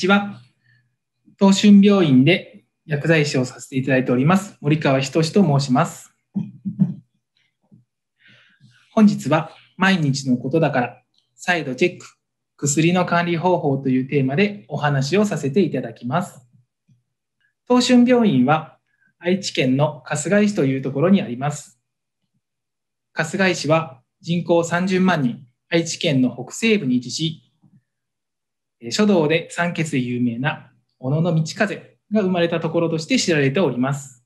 ちは。東春病院で薬剤師をさせていただいております、森川仁と申します。本日は、毎日のことだから、再度チェック、薬の管理方法というテーマでお話をさせていただきます。東春病院は、愛知県の春日井市というところにあります。春日井市は人口30万人、愛知県の北西部に位置し、書道で酸欠で有名な小野道風が生まれたところとして知られております。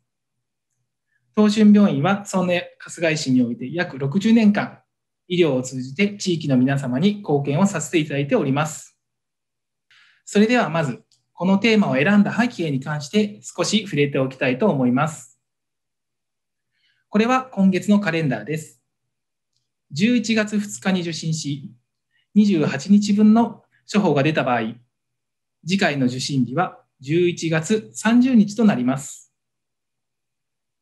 東春病院はそんな春日井市において約60年間、医療を通じて地域の皆様に貢献をさせていただいております。それではまず、このテーマを選んだ背景に関して少し触れておきたいと思います。これは今月のカレンダーです。11月2日に受診し、28日分の処方が出た場合、次回の受診日は11月30日となります。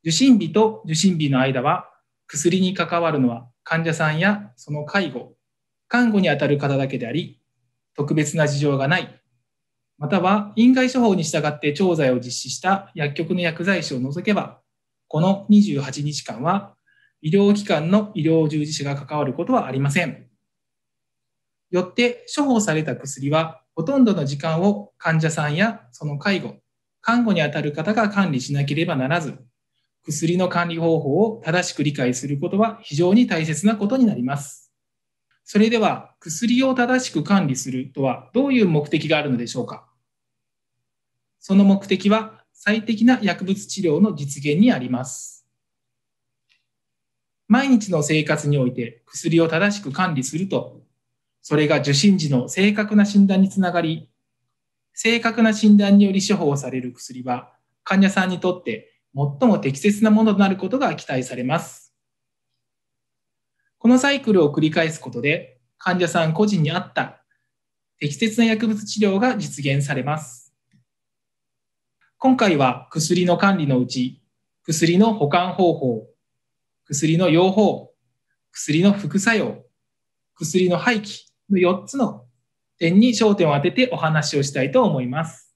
受診日と受診日の間は、薬に関わるのは患者さんやその介護、看護にあたる方だけであり、特別な事情がない、または院外処方に従って調剤を実施した薬局の薬剤師を除けば、この28日間は医療機関の医療従事者が関わることはありません。よって処方された薬はほとんどの時間を患者さんやその介護、看護にあたる方が管理しなければならず、薬の管理方法を正しく理解することは非常に大切なことになります。それでは、薬を正しく管理するとはどういう目的があるのでしょうかその目的は最適な薬物治療の実現にあります。毎日の生活において薬を正しく管理するとそれが受診時の正確な診断につながり、正確な診断により処方される薬は、患者さんにとって最も適切なものとなることが期待されます。このサイクルを繰り返すことで、患者さん個人に合った適切な薬物治療が実現されます。今回は薬の管理のうち、薬の保管方法、薬の用法、薬の副作用、薬の廃棄、4つの点に焦点を当ててお話をしたいと思います。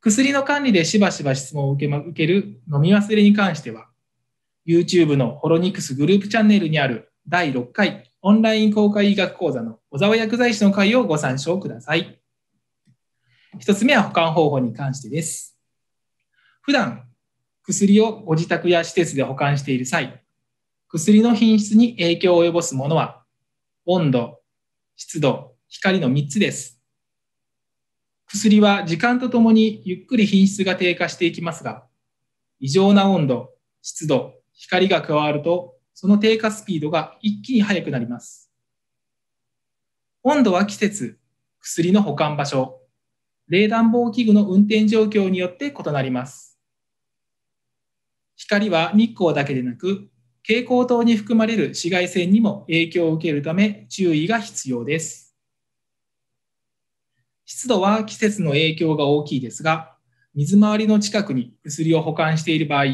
薬の管理でしばしば質問を受け受ける飲み忘れに関しては、YouTube のホロニクスグループチャンネルにある第6回オンライン公開医学講座の小沢薬剤師の会をご参照ください。1つ目は保管方法に関してです。普段、薬をご自宅や施設で保管している際、薬の品質に影響を及ぼすものは、温度、湿度、光の3つです。薬は時間とともにゆっくり品質が低下していきますが、異常な温度、湿度、光が加わると、その低下スピードが一気に速くなります。温度は季節、薬の保管場所、冷暖房器具の運転状況によって異なります。光は日光だけでなく、蛍光灯に含まれる紫外線にも影響を受けるため注意が必要です。湿度は季節の影響が大きいですが、水回りの近くに薬を保管している場合、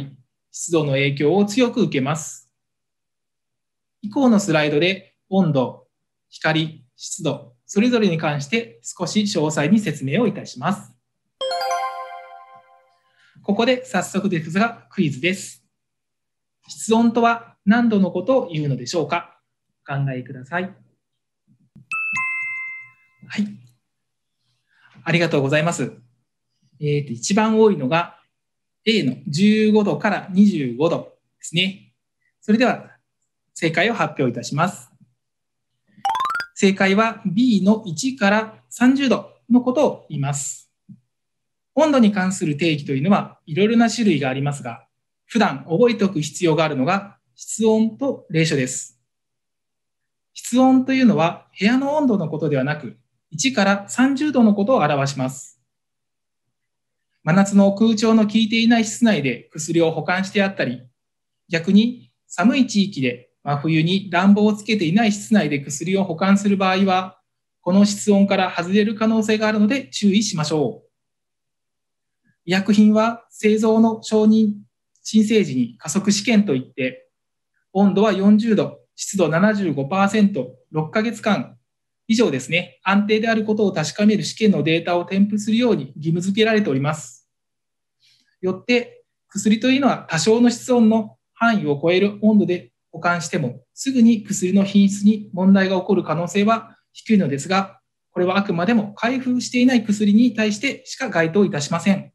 湿度の影響を強く受けます。以降のスライドで温度、光、湿度、それぞれに関して少し詳細に説明をいたします。ここで早速ですがクイズです。室温とは何度のことを言うのでしょうかお考えください。はい。ありがとうございます。えー、と一番多いのが A の15度から25度ですね。それでは正解を発表いたします。正解は B の1から30度のことを言います。温度に関する定義というのはいろいろな種類がありますが、普段覚えておく必要があるのが室温と冷所です。室温というのは部屋の温度のことではなく、1から30度のことを表します。真夏の空調の効いていない室内で薬を保管してあったり、逆に寒い地域で真冬に暖房をつけていない室内で薬を保管する場合は、この室温から外れる可能性があるので注意しましょう。医薬品は製造の承認新生児に加速試験といって、温度は40度、湿度75%、6ヶ月間以上ですね、安定であることを確かめる試験のデータを添付するように義務付けられております。よって、薬というのは多少の室温の範囲を超える温度で保管しても、すぐに薬の品質に問題が起こる可能性は低いのですが、これはあくまでも開封していない薬に対してしか該当いたしません。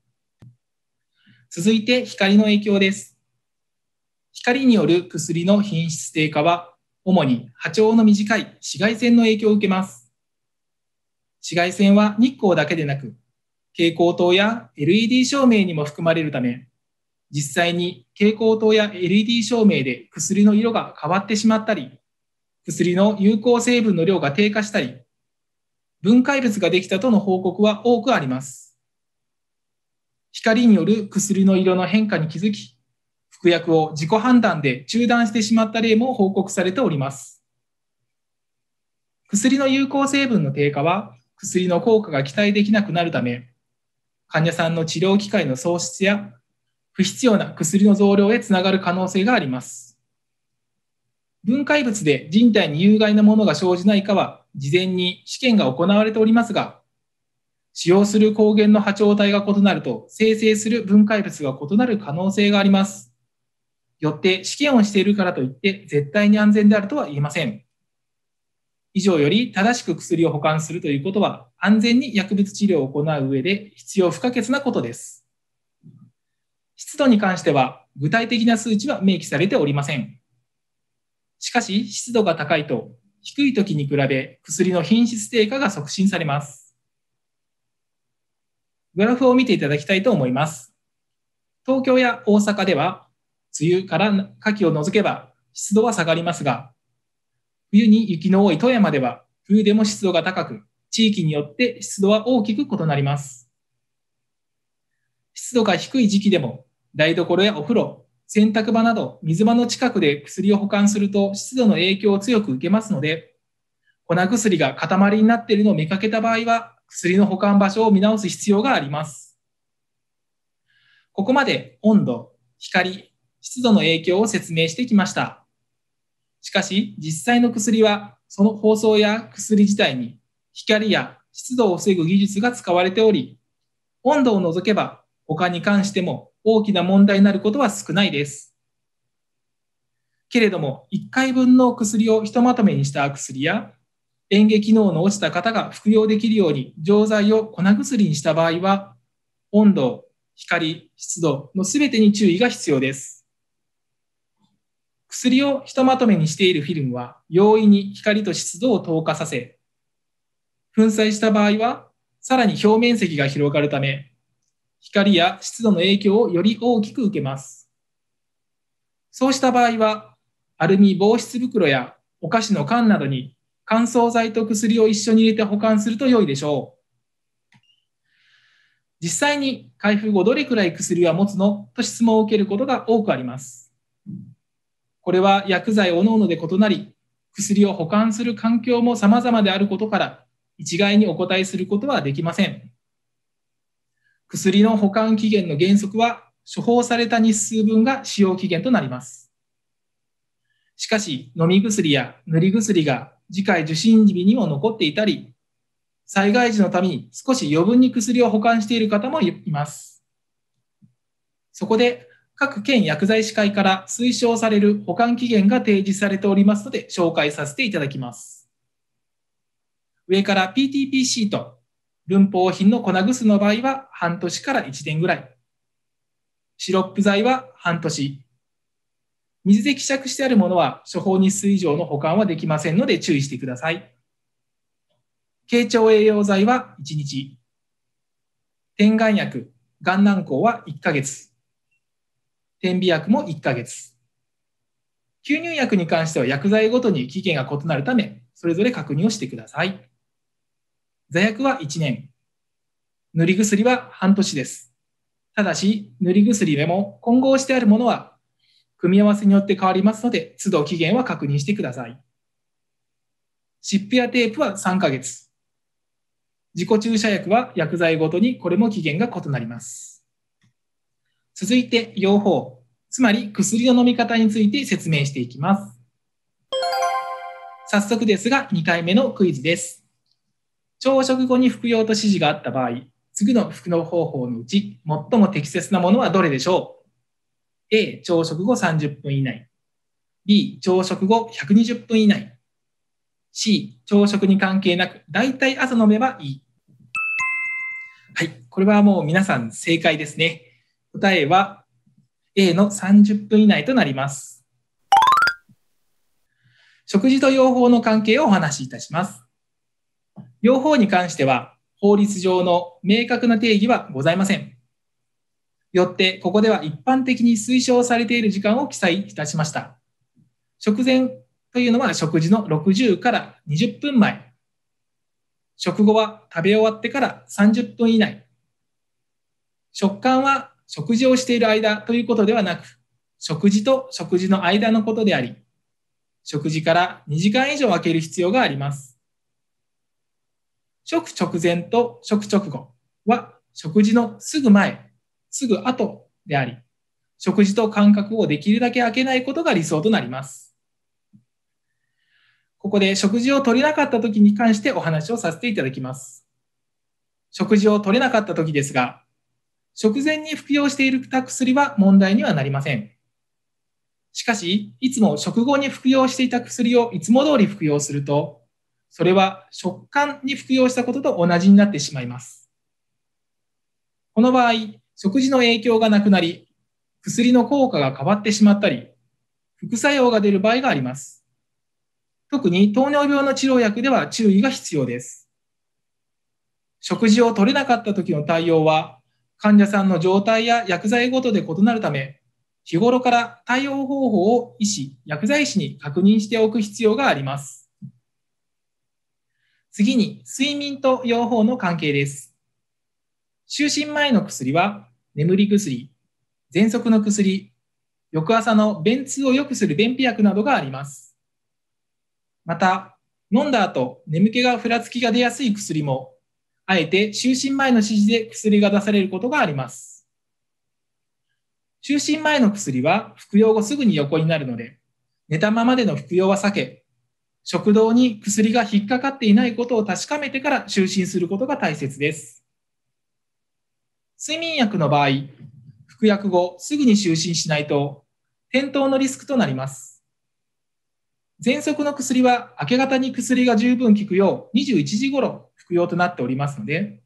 続いて光の影響です。光による薬の品質低下は、主に波長の短い紫外線の影響を受けます。紫外線は日光だけでなく、蛍光灯や LED 照明にも含まれるため、実際に蛍光灯や LED 照明で薬の色が変わってしまったり、薬の有効成分の量が低下したり、分解物ができたとの報告は多くあります。光による薬の色の変化に気づき、服薬を自己判断で中断してしまった例も報告されております。薬の有効成分の低下は、薬の効果が期待できなくなるため、患者さんの治療機会の喪失や、不必要な薬の増量へつながる可能性があります。分解物で人体に有害なものが生じないかは、事前に試験が行われておりますが、使用する抗原の波長帯が異なると生成する分解物が異なる可能性があります。よって試験をしているからといって絶対に安全であるとは言えません。以上より正しく薬を保管するということは安全に薬物治療を行う上で必要不可欠なことです。湿度に関しては具体的な数値は明記されておりません。しかし湿度が高いと低い時に比べ薬の品質低下が促進されます。グラフを見ていただきたいと思います。東京や大阪では、梅雨から夏季を除けば湿度は下がりますが、冬に雪の多い富山では、冬でも湿度が高く、地域によって湿度は大きく異なります。湿度が低い時期でも、台所やお風呂、洗濯場など水場の近くで薬を保管すると湿度の影響を強く受けますので、粉薬が塊になっているのを見かけた場合は、薬の保管場所を見直す必要があります。ここまで温度、光、湿度の影響を説明してきました。しかし、実際の薬は、その包装や薬自体に光や湿度を防ぐ技術が使われており、温度を除けば他に関しても大きな問題になることは少ないです。けれども、1回分の薬をひとまとめにした薬や、嚥下機能の落ちた方が服用できるように錠剤を粉薬にした場合は温度、光、湿度の全てに注意が必要です。薬をひとまとめにしているフィルムは容易に光と湿度を透過させ、粉砕した場合はさらに表面積が広がるため、光や湿度の影響をより大きく受けます。そうした場合は、アルミ防湿袋やお菓子の缶などに乾燥剤と薬を一緒に入れて保管すると良いでしょう。実際に開封後どれくらい薬は持つのと質問を受けることが多くあります。これは薬剤おのおので異なり、薬を保管する環境も様々であることから、一概にお答えすることはできません。薬の保管期限の原則は、処方された日数分が使用期限となります。しかし、飲み薬や塗り薬が次回受診日にも残っていたり、災害時のために少し余分に薬を保管している方もいます。そこで、各県薬剤師会から推奨される保管期限が提示されておりますので、紹介させていただきます。上から PTP c と、文法品の粉薬の場合は半年から1年ぐらい。シロップ剤は半年。水で希釈してあるものは処方日数以上の保管はできませんので注意してください。経腸栄養剤は1日。点眼薬、眼軟膏は1ヶ月。点鼻薬も1ヶ月。吸入薬に関しては薬剤ごとに期限が異なるため、それぞれ確認をしてください。座薬は1年。塗り薬は半年です。ただし、塗り薬でも混合してあるものは組み合わせによって変わりますので、都度期限は確認してください。湿布やテープは3ヶ月。自己注射薬は薬剤ごとにこれも期限が異なります。続いて、用法、つまり薬の飲み方について説明していきます。早速ですが、2回目のクイズです。朝食後に服用と指示があった場合、次の服の方法のうち、最も適切なものはどれでしょう A、朝食後30分以内。B、朝食後120分以内。C、朝食に関係なく、大体朝飲めばいい。はい、これはもう皆さん正解ですね。答えは A の30分以内となります。食事と用法の関係をお話しいたします。用法に関しては、法律上の明確な定義はございません。よって、ここでは一般的に推奨されている時間を記載いたしました。食前というのは食事の60から20分前。食後は食べ終わってから30分以内。食感は食事をしている間ということではなく、食事と食事の間のことであり、食事から2時間以上空ける必要があります。食直前と食直後は食事のすぐ前すぐ後であり、食事と感覚をできるだけ開けないことが理想となります。ここで食事を取れなかった時に関してお話をさせていただきます。食事を取れなかった時ですが、食前に服用していた薬は問題にはなりません。しかし、いつも食後に服用していた薬をいつも通り服用すると、それは食感に服用したことと同じになってしまいます。この場合、食事の影響がなくなり、薬の効果が変わってしまったり、副作用が出る場合があります。特に糖尿病の治療薬では注意が必要です。食事を取れなかった時の対応は、患者さんの状態や薬剤ごとで異なるため、日頃から対応方法を医師、薬剤師に確認しておく必要があります。次に、睡眠と用法の関係です。就寝前の薬は眠り薬、喘息の薬、翌朝の便通を良くする便秘薬などがあります。また、飲んだ後、眠気がふらつきが出やすい薬も、あえて就寝前の指示で薬が出されることがあります。就寝前の薬は服用後すぐに横になるので、寝たままでの服用は避け、食道に薬が引っかかっていないことを確かめてから就寝することが大切です。睡眠薬の場合、服薬後すぐに就寝しないと、転倒のリスクとなります。喘息の薬は明け方に薬が十分効くよう21時頃服用となっておりますので、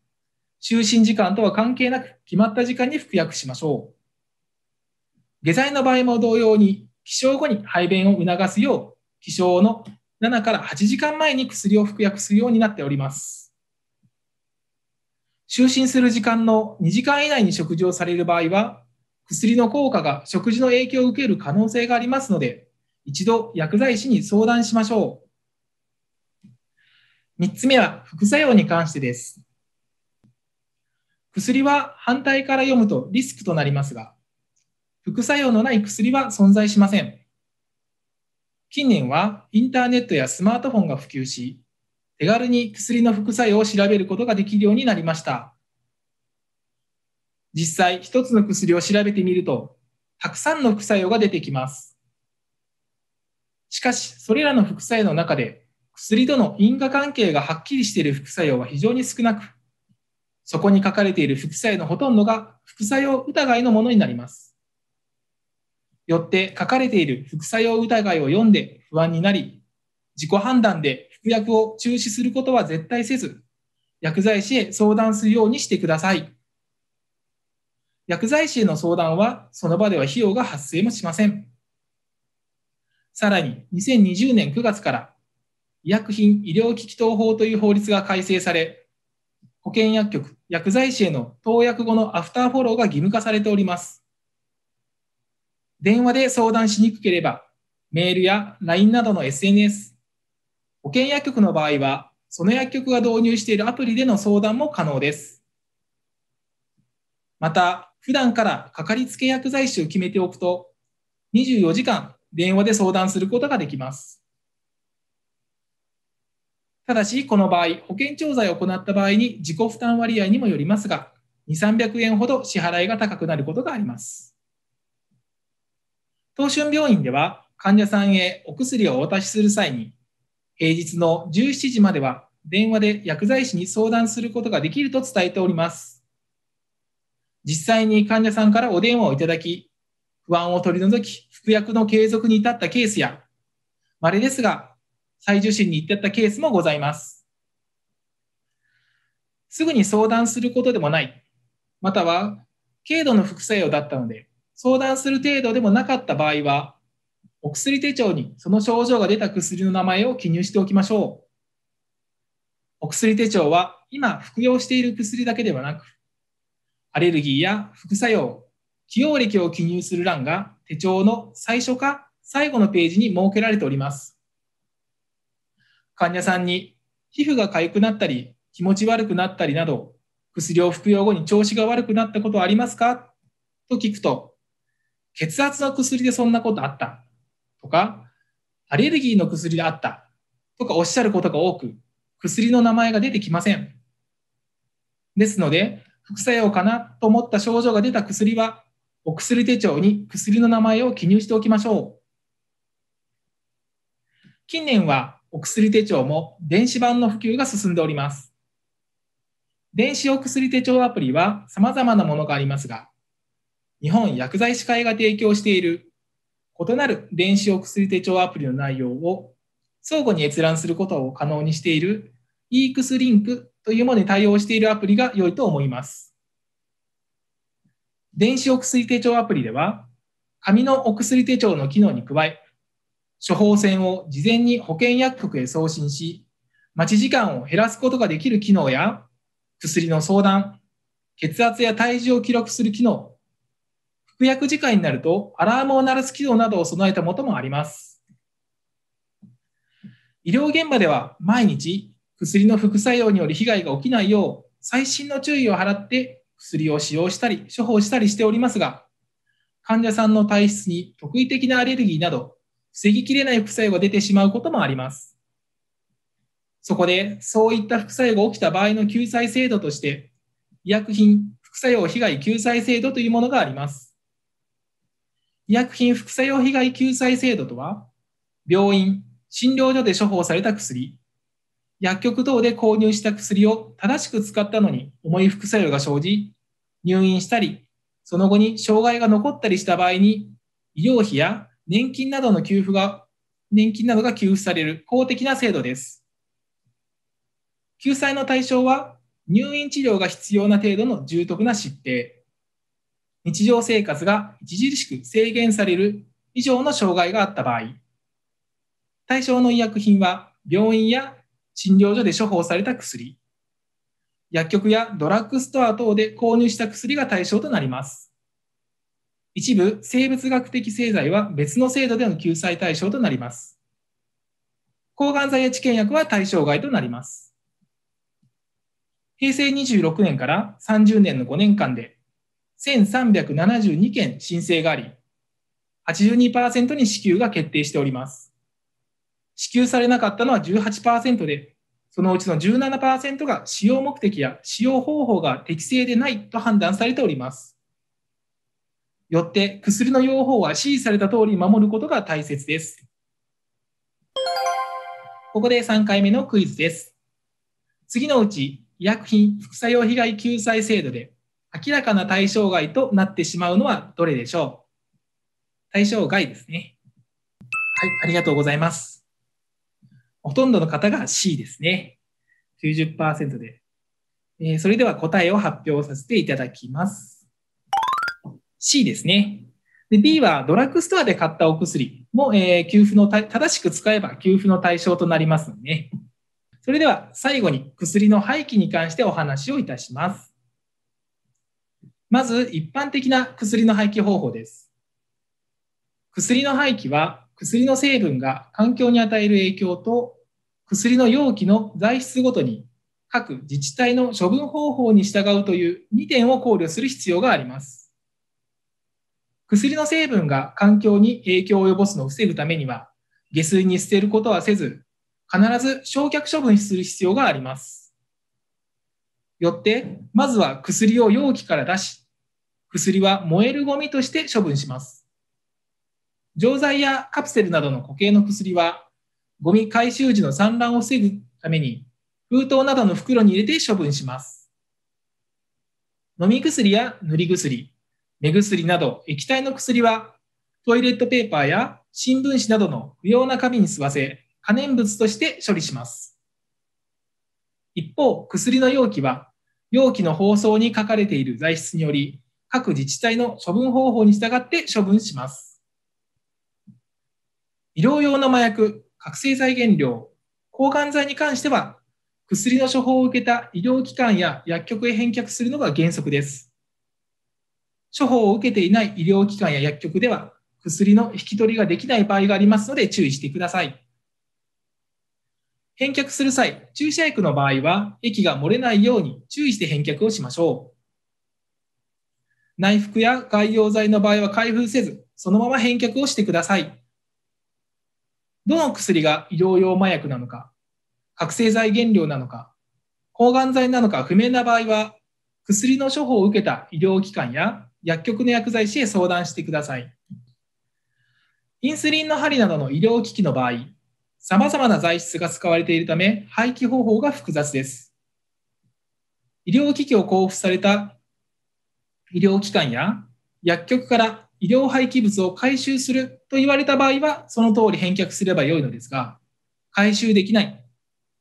就寝時間とは関係なく決まった時間に服薬しましょう。下剤の場合も同様に起床後に排便を促すよう起床の7から8時間前に薬を服薬するようになっております。就寝する時間の2時間以内に食事をされる場合は、薬の効果が食事の影響を受ける可能性がありますので、一度薬剤師に相談しましょう。3つ目は副作用に関してです。薬は反対から読むとリスクとなりますが、副作用のない薬は存在しません。近年はインターネットやスマートフォンが普及し、手軽に薬の副作用を調べることができるようになりました。実際、一つの薬を調べてみると、たくさんの副作用が出てきます。しかし、それらの副作用の中で、薬との因果関係がはっきりしている副作用は非常に少なく、そこに書かれている副作用のほとんどが副作用疑いのものになります。よって書かれている副作用疑いを読んで不安になり、自己判断で服薬を中止することは絶対せず、薬剤師へ相談するようにしてください。薬剤師への相談は、その場では費用が発生もしません。さらに、2020年9月から、医薬品医療機器等法という法律が改正され、保健薬局、薬剤師への投薬後のアフターフォローが義務化されております。電話で相談しにくければ、メールや LINE などの SNS、保険薬局の場合は、その薬局が導入しているアプリでの相談も可能です。また、普段からかかりつけ薬剤師を決めておくと、24時間電話で相談することができます。ただし、この場合、保険調剤を行った場合に自己負担割合にもよりますが、2、300円ほど支払いが高くなることがあります。東春病院では、患者さんへお薬をお渡しする際に、平日の17時までは電話で薬剤師に相談することができると伝えております。実際に患者さんからお電話をいただき、不安を取り除き、服薬の継続に至ったケースや、稀ですが、再受診に至ったケースもございます。すぐに相談することでもない、または軽度の副作用だったので、相談する程度でもなかった場合は、お薬手帳にその症状が出た薬の名前を記入しておきましょう。お薬手帳は今服用している薬だけではなく、アレルギーや副作用、起用歴を記入する欄が手帳の最初か最後のページに設けられております。患者さんに皮膚が痒くなったり、気持ち悪くなったりなど、薬を服用後に調子が悪くなったことはありますかと聞くと、血圧の薬でそんなことあったとか、アレルギーの薬であったとかおっしゃることが多く、薬の名前が出てきません。ですので、副作用かなと思った症状が出た薬は、お薬手帳に薬の名前を記入しておきましょう。近年はお薬手帳も電子版の普及が進んでおります。電子お薬手帳アプリは様々なものがありますが、日本薬剤師会が提供している異なる電子お薬手帳アプリの内容を相互に閲覧することを可能にしている e-X リンクというものに対応しているアプリが良いと思います。電子お薬手帳アプリでは、紙のお薬手帳の機能に加え、処方箋を事前に保健薬局へ送信し、待ち時間を減らすことができる機能や、薬の相談、血圧や体重を記録する機能服薬時間になると、アラームを鳴らす機能などを備えたものもあります。医療現場では毎日、薬の副作用による被害が起きないよう、細心の注意を払って薬を使用したり、処方したりしておりますが、患者さんの体質に特異的なアレルギーなど、防ぎきれない副作用が出てしまうこともあります。そこで、そういった副作用が起きた場合の救済制度として、医薬品副作用被害救済制度というものがあります。医薬品副作用被害救済制度とは、病院、診療所で処方された薬、薬局等で購入した薬を正しく使ったのに重い副作用が生じ、入院したり、その後に障害が残ったりした場合に、医療費や年金などの給付が、年金などが給付される公的な制度です。救済の対象は、入院治療が必要な程度の重篤な疾病、日常生活が著しく制限される以上の障害があった場合、対象の医薬品は病院や診療所で処方された薬、薬局やドラッグストア等で購入した薬が対象となります。一部生物学的製剤は別の制度での救済対象となります。抗がん剤や治験薬は対象外となります。平成26年から30年の5年間で1372件申請があり、82%に支給が決定しております。支給されなかったのは18%で、そのうちの17%が使用目的や使用方法が適正でないと判断されております。よって、薬の用法は指示された通り守ることが大切です。ここで3回目のクイズです。次のうち、医薬品副作用被害救済制度で明らかな対象外となってしまうのはどれでしょう対象外ですね。はい、ありがとうございます。ほとんどの方が C ですね。90%で。えー、それでは答えを発表させていただきます。C ですね。で B はドラッグストアで買ったお薬も、えー、給付の正しく使えば給付の対象となりますので、ね、それでは最後に薬の廃棄に関してお話をいたします。まず一般的な薬の廃棄方法です。薬の廃棄は薬の成分が環境に与える影響と薬の容器の材質ごとに各自治体の処分方法に従うという2点を考慮する必要があります。薬の成分が環境に影響を及ぼすのを防ぐためには、下水に捨てることはせず、必ず焼却処分する必要があります。よって、まずは薬を容器から出し、薬は燃えるゴミとして処分します。錠剤やカプセルなどの固形の薬は、ゴミ回収時の散乱を防ぐために、封筒などの袋に入れて処分します。飲み薬や塗り薬、目薬など液体の薬は、トイレットペーパーや新聞紙などの不要な紙に吸わせ、可燃物として処理します。一方、薬の容器は容器の包装に書かれている材質により、各自治体の処分方法に従って処分します。医療用の麻薬、覚醒剤原料、抗がん剤に関しては、薬の処方を受けた医療機関や薬局へ返却するのが原則です。処方を受けていない医療機関や薬局では、薬の引き取りができない場合がありますので注意してください。返却する際、注射薬の場合は、液が漏れないように注意して返却をしましょう。内服や外用剤の場合は開封せず、そのまま返却をしてください。どの薬が医療用麻薬なのか、覚醒剤原料なのか、抗がん剤なのか不明な場合は、薬の処方を受けた医療機関や薬局の薬剤師へ相談してください。インスリンの針などの医療機器の場合、さまざまな材質が使われているため廃棄方法が複雑です。医療機器を交付された医療機関や薬局から医療廃棄物を回収すると言われた場合はその通り返却すればよいのですが回収できない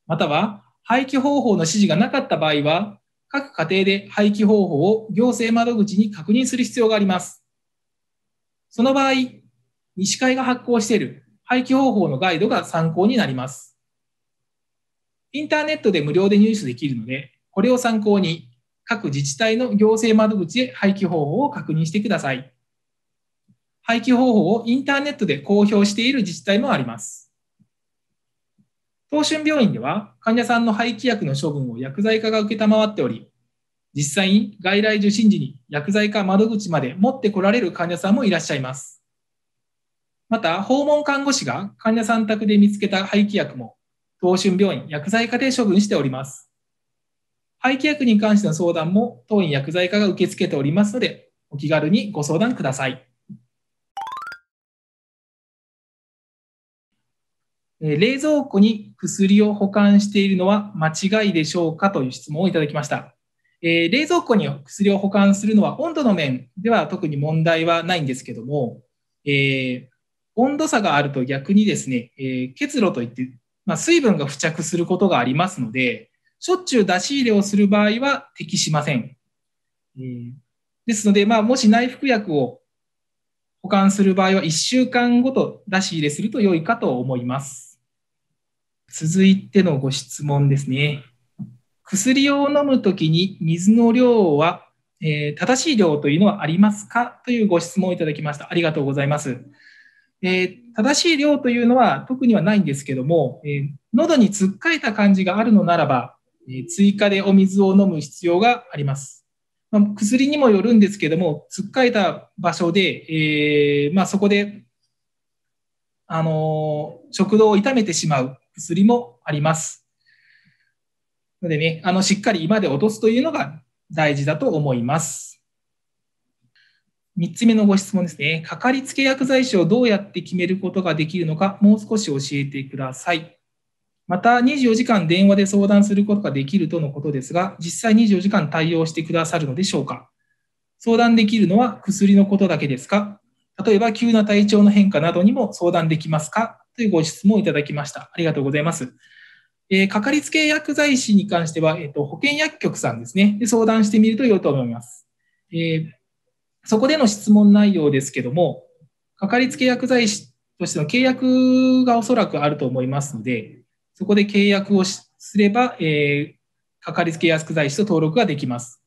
または廃棄方法の指示がなかった場合は各家庭で廃棄方法を行政窓口に確認する必要があります。その場合、西海会が発行している廃棄方法のガイドが参考になります。インターネットで無料で入手できるので、これを参考に各自治体の行政窓口へ廃棄方法を確認してください。廃棄方法をインターネットで公表している自治体もあります。東春病院では患者さんの廃棄薬の処分を薬剤科が承っており、実際に外来受診時に薬剤科窓口まで持ってこられる患者さんもいらっしゃいます。また、訪問看護師が患者さん宅で見つけた廃棄薬も、東春病院薬剤科で処分しております。廃棄薬に関しての相談も、当院薬剤科が受け付けておりますので、お気軽にご相談ください。冷蔵庫に薬を保管しているのは間違いでしょうかという質問をいただきました。えー、冷蔵庫に薬を保管するのは温度の面では特に問題はないんですけども、えー、温度差があると逆にですね、えー、結露といって、まあ、水分が付着することがありますので、しょっちゅう出し入れをする場合は適しません。えー、ですので、まあ、もし内服薬を保管する場合は1週間ごと出し入れすると良いかと思います。続いてのご質問ですね。薬を飲むときに水の量は、えー、正しい量というのはありますかというご質問をいただきました。ありがとうございます。えー、正しい量というのは特にはないんですけども、えー、喉につっかえた感じがあるのならば、えー、追加でお水を飲む必要があります。まあ、薬にもよるんですけども、つっかえた場所で、えまあ、そこで、あの食道を痛めてしまう薬もあります。のでね、あのしっかり今で落とすというのが大事だと思います。3つ目のご質問ですね。かかりつけ薬剤師をどうやって決めることができるのか、もう少し教えてください。また、24時間電話で相談することができるとのことですが、実際24時間対応してくださるのでしょうか相談できるのは薬のことだけですか例えば、急な体調の変化などにも相談できますかというご質問をいただきました。ありがとうございます。えー、かかりつけ薬剤師に関しては、えっと、保険薬局さんですねで、相談してみると良いと思います。えーそこでの質問内容ですけども、かかりつけ薬剤師としての契約がおそらくあると思いますので、そこで契約をすれば、えー、かかりつけ薬剤師と登録ができます。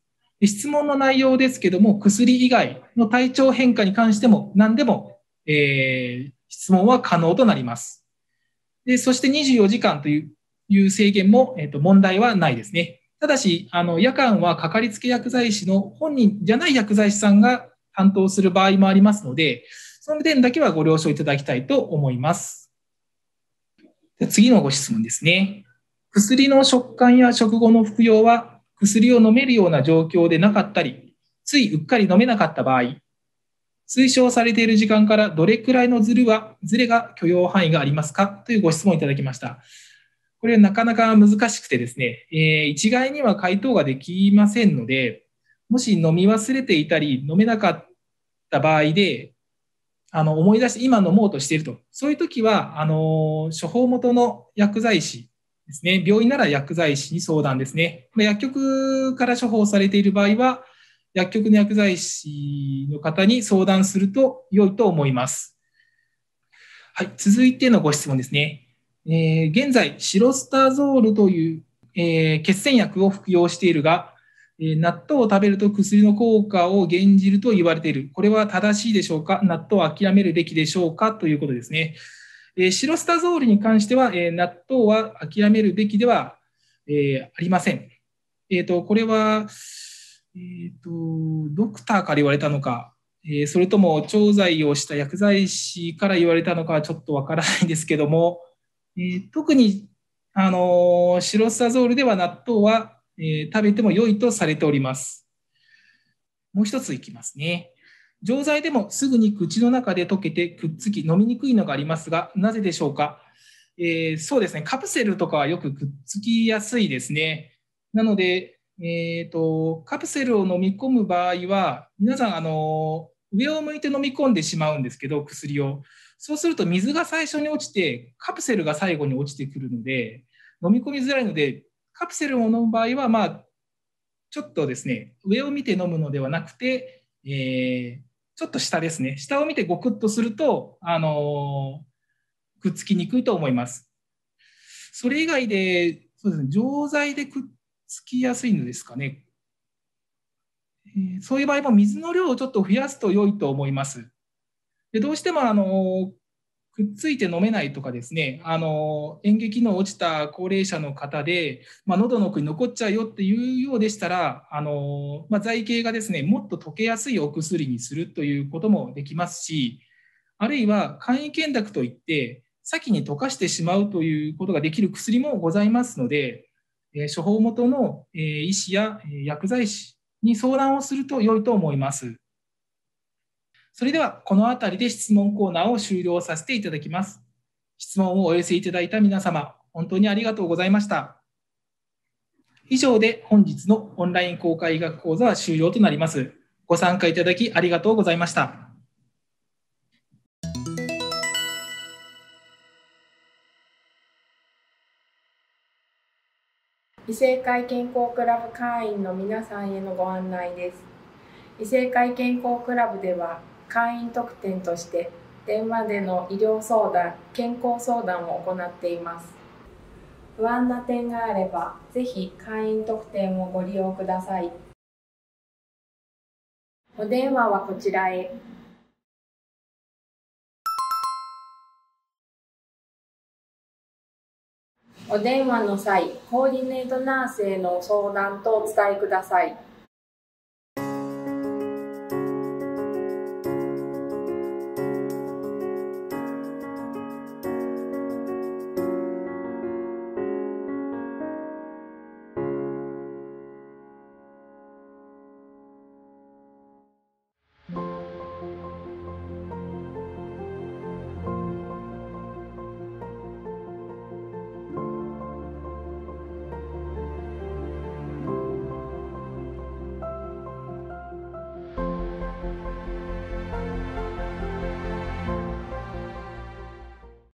質問の内容ですけども、薬以外の体調変化に関しても何でも、えー、質問は可能となります。でそして24時間という制限も、えーと問題はないですね。ただし、あの夜間はかかりつけ薬剤師の本人じゃない薬剤師さんが担当する場合もありますので、その点だけはご了承いただきたいと思います。次のご質問ですね。薬の食感や食後の服用は、薬を飲めるような状況でなかったり、ついうっかり飲めなかった場合、推奨されている時間からどれくらいのズルは、ズレが許容範囲がありますかというご質問をいただきました。これなかなか難しくてですね、えー、一概には回答ができませんので、もし飲み忘れていたり、飲めなかった場合で、あの思い出して今飲もうとしていると、そういう時はあの処方元の薬剤師ですね、病院なら薬剤師に相談ですね、薬局から処方されている場合は、薬局の薬剤師の方に相談すると良いと思います。はい、続いてのご質問ですね。えー、現在、シロスタゾールという、えー、血栓薬を服用しているが、えー、納豆を食べると薬の効果を減じると言われている。これは正しいでしょうか納豆を諦めるべきでしょうかということですね。えシロスタゾールに関しては、え納豆は諦めるべきでは、えありません。えっ、と、これは、えーと、ドクターから言われたのか、えそれとも調剤をした薬剤師から言われたのかはちょっとわからないんですけども、えー、特に、あのー、シロスタゾールでは納豆は、えー、食べても良いとされております。もう一ついきますね。錠剤でもすぐに口の中で溶けてくっつき飲みにくいのがありますが、なぜでしょうか、えー、そうですね、カプセルとかはよくくっつきやすいですね。なので、えーと、とカプセルを飲み込む場合は、皆さんあの、上を向いて飲み込んでしまうんですけど、薬を。そうすると水が最初に落ちてカプセルが最後に落ちてくるので飲み込みづらいのでカプセルを飲む場合はまあちょっとですね上を見て飲むのではなくて、えー、ちょっと下ですね下を見てゴクッとすると、あのー、くっつきにくいと思います。それ以外でそうですね錠剤でくっつきやすいのですかね。そういう場合も水の量をちょっと増やすと良いと思います。でどうしてもあのくっついて飲めないとかですねあの演劇の落ちた高齢者の方で、まあ、喉の奥に残っちゃうよっていうようでしたらあの、まあ、剤形がですねもっと溶けやすいお薬にするということもできますしあるいは簡易検濁といって先に溶かしてしまうということができる薬もございますので、え処方元の、え医師や薬剤師に相談をすると良いと思います。それではこの辺りで質問コーナーを終了させていただきます。質問をお寄せいただいた皆様、本当にありがとうございました。以上で本日のオンライン公開医学講座は終了となります。ご参加いただきありがとうございました。異性会健康クラブ会員の皆さんへのご案内です。異性会健康クラブでは会員特典として電話での医療相談健康相談を行っています不安な点があればぜひ会員特典をご利用くださいお電話はこちらへお電話の際コーディネートナースへの相談とお伝えください